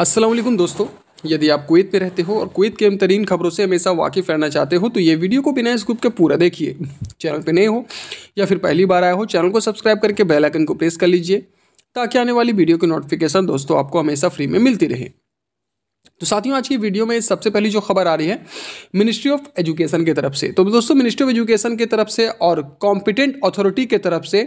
असलम दोस्तों यदि आप कुवैत में रहते हो और कुवैत के अमतरीन खबरों से हमेशा वाकिफ़ रहना चाहते हो तो ये वीडियो को बिना इस ग्रुप के पूरा देखिए चैनल पर नए हो या फिर पहली बार आए हो चैनल को सब्सक्राइब करके बेल आइकन को प्रेस कर लीजिए ताकि आने वाली वीडियो की नोटिफिकेशन दोस्तों आपको हमेशा फ्री में मिलती रहे तो साथियों आज की वीडियो में सबसे पहली जो खबर आ रही है मिनिस्ट्री ऑफ एजुकेशन की तरफ से तो दोस्तों मिनिस्ट्री ऑफ एजुकेशन की तरफ से और कॉम्पिटेंट अथॉरिटी की तरफ से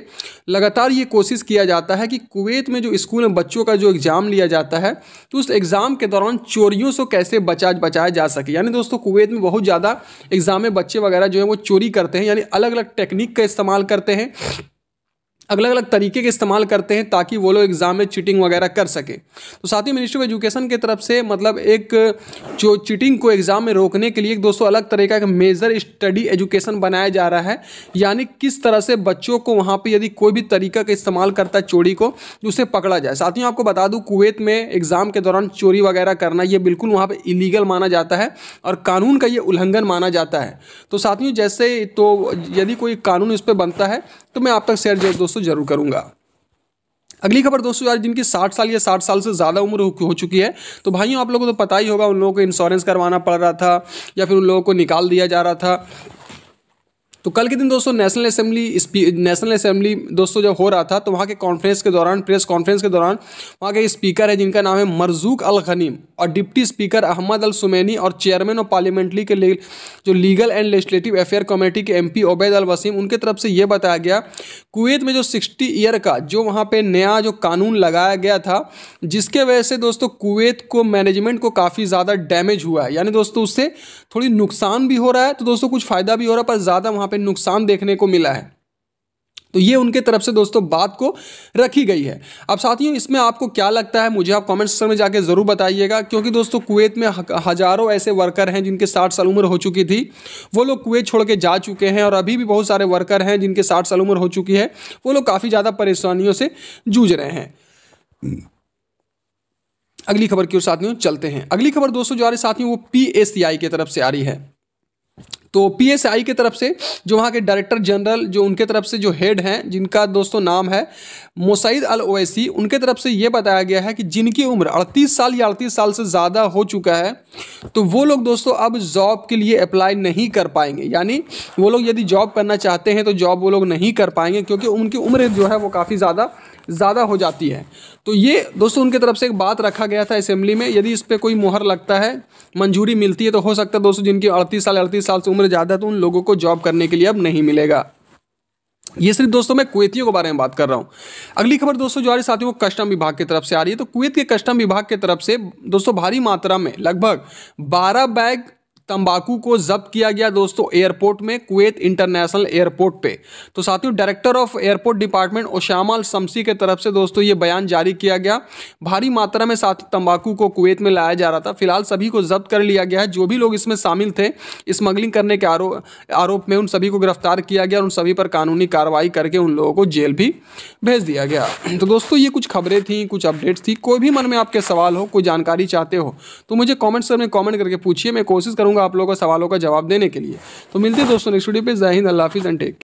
लगातार ये कोशिश किया जाता है कि कुवैत में जो स्कूल में बच्चों का जो एग्ज़ाम लिया जाता है तो उस एग्ज़ाम के दौरान चोरियों से कैसे बचा बचाया जा सके यानी दोस्तों कुवैत में बहुत ज़्यादा एग्ज़ाम में बच्चे वगैरह जो है वो चोरी करते हैं यानी अलग अलग टेक्निक का इस्तेमाल करते हैं अलग अलग तरीके के इस्तेमाल करते हैं ताकि वो लोग एग्ज़ाम में चीटिंग वगैरह कर सकें तो साथ ही मिनिस्ट्री ऑफ एजुकेशन की तरफ से मतलब एक जो चीटिंग को एग्ज़ाम में रोकने के लिए एक दोस्तों अलग तरह का मेजर स्टडी एजुकेशन बनाया जा रहा है यानी किस तरह से बच्चों को वहाँ पर यदि कोई भी तरीका का इस्तेमाल करता है चोरी को उसे पकड़ा जाए साथियों आपको बता दूँ कुवैत में एग्ज़ाम के दौरान चोरी वगैरह करना ये बिल्कुल वहाँ पर इलीगल माना जाता है और कानून का ये उल्लंघन माना जाता है तो साथियों जैसे तो यदि कोई कानून इस पर बनता है तो मैं आप तक शेयर जरूर दोस्तों जरूर करूँगा अगली खबर दोस्तों यार जिनकी 60 साल या 60 साल से ज़्यादा उम्र हो चुकी है तो भाइयों आप लोगों को तो पता ही होगा उन लोगों को इंश्योरेंस करवाना पड़ रहा था या फिर उन लोगों को निकाल दिया जा रहा था तो कल के दिन दोस्तों नेशनल असेंबली नेशनल असेंबली दोस्तों जब हो रहा था तो वहाँ के कॉन्फ्रेंस के दौरान प्रेस कॉन्फ्रेंस के दौरान वहाँ के स्पीकर है जिनका नाम है मरजूक अल गनीम और deputy speaker Ahmed Al Sumaini और चेयरमैन ऑफ पार्लियामेंट्री के जो legal and legislative affair committee के एम पी अल वसीम उनके तरफ से ये बताया गया कुवैत में जो सिक्सटी ईयर का जो वहाँ पर नया जो कानून लगाया गया था जिसके वजह से दोस्तों कुवैत को मैनेजमेंट को काफ़ी ज़्यादा डैमेज हुआ है यानी दोस्तों उससे थोड़ी नुकसान भी हो रहा है तो दोस्तों कुछ फ़ायदा भी हो रहा है पर ज़्यादा वहाँ पे नुकसान देखने को मिला है तो ये उनके तरफ से दोस्तों बात को रखी गई है अब साथियों इसमें आपको क्या लगता है मुझे आप कमेंट सेक्शन में जाके ज़रूर बताइएगा क्योंकि दोस्तों कुवैत में हज़ारों ऐसे वर्कर हैं जिनके साठ साल उम्र हो चुकी थी वो लोग कुवैत छोड़ के जा चुके हैं और अभी भी बहुत सारे वर्कर हैं जिनके साठ साल उम्र हो चुकी है वो लोग काफ़ी ज़्यादा परेशानियों से जूझ रहे हैं अगली खबर की ओर साथियों चलते हैं अगली खबर दोस्तों जो आ रही साथियों वो पी की तरफ से आ रही है तो पीएसआई की तरफ से जो वहाँ के डायरेक्टर जनरल जो उनके तरफ से जो हेड हैं जिनका दोस्तों नाम है मोसाइद अल ओवैसी उनके तरफ से ये बताया गया है कि जिनकी उम्र अड़तीस साल या अड़तीस साल से ज़्यादा हो चुका है तो वो लोग दोस्तों अब जॉब के लिए अप्लाई नहीं कर पाएंगे यानी वो लोग यदि जॉब करना चाहते हैं तो जॉब वो लोग नहीं कर पाएंगे क्योंकि उनकी उम्र जो है वो काफ़ी ज़्यादा ज़्यादा हो जाती है तो ये दोस्तों उनके तरफ से एक बात रखा गया था असेंबली में यदि इस पर कोई मुहर लगता है मंजूरी मिलती है तो हो सकता है दोस्तों जिनकी अड़तीस साल अड़तीस साल से उम्र ज़्यादा है तो उन लोगों को जॉब करने के लिए अब नहीं मिलेगा ये सिर्फ दोस्तों मैं कुवैतियों के बारे में बात कर रहा हूँ अगली खबर दोस्तों जो आ रही साथियों को कस्टम विभाग की तरफ से आ रही है तो कुवैत के कस्टम विभाग की तरफ से दोस्तों भारी मात्रा में लगभग 12 बैग तंबाकू को जब्त किया गया दोस्तों एयरपोर्ट में कुवैत इंटरनेशनल एयरपोर्ट पे तो साथियों director of airport department Osama Shamsi के तरफ से दोस्तों ये बयान जारी किया गया भारी मात्रा में साथ तंबाकू को कुवैत में लाया जा रहा था फिलहाल सभी को जब्त कर लिया गया है जो भी लोग इसमें शामिल थे स्मगलिंग करने के आरो, आरोप में उन सभी को गिरफ्तार किया गया और उन सभी पर कानूनी कार्रवाई करके उन लोगों को जेल भी भेज दिया गया तो दोस्तों ये कुछ खबरें थी कुछ अपडेट्स थी कोई भी मन में आपके सवाल हो कोई जानकारी चाहते हो तो मुझे कॉमेंट सर में कॉमेंट करके पूछिए मैं कोशिश करूँगा आप लोगों को सवालों का जवाब देने के लिए तो मिलते हैं दोस्तों नेक्स्ट वीडियो पे जय हिंद अल्लाह हाफिज़ एंड टेक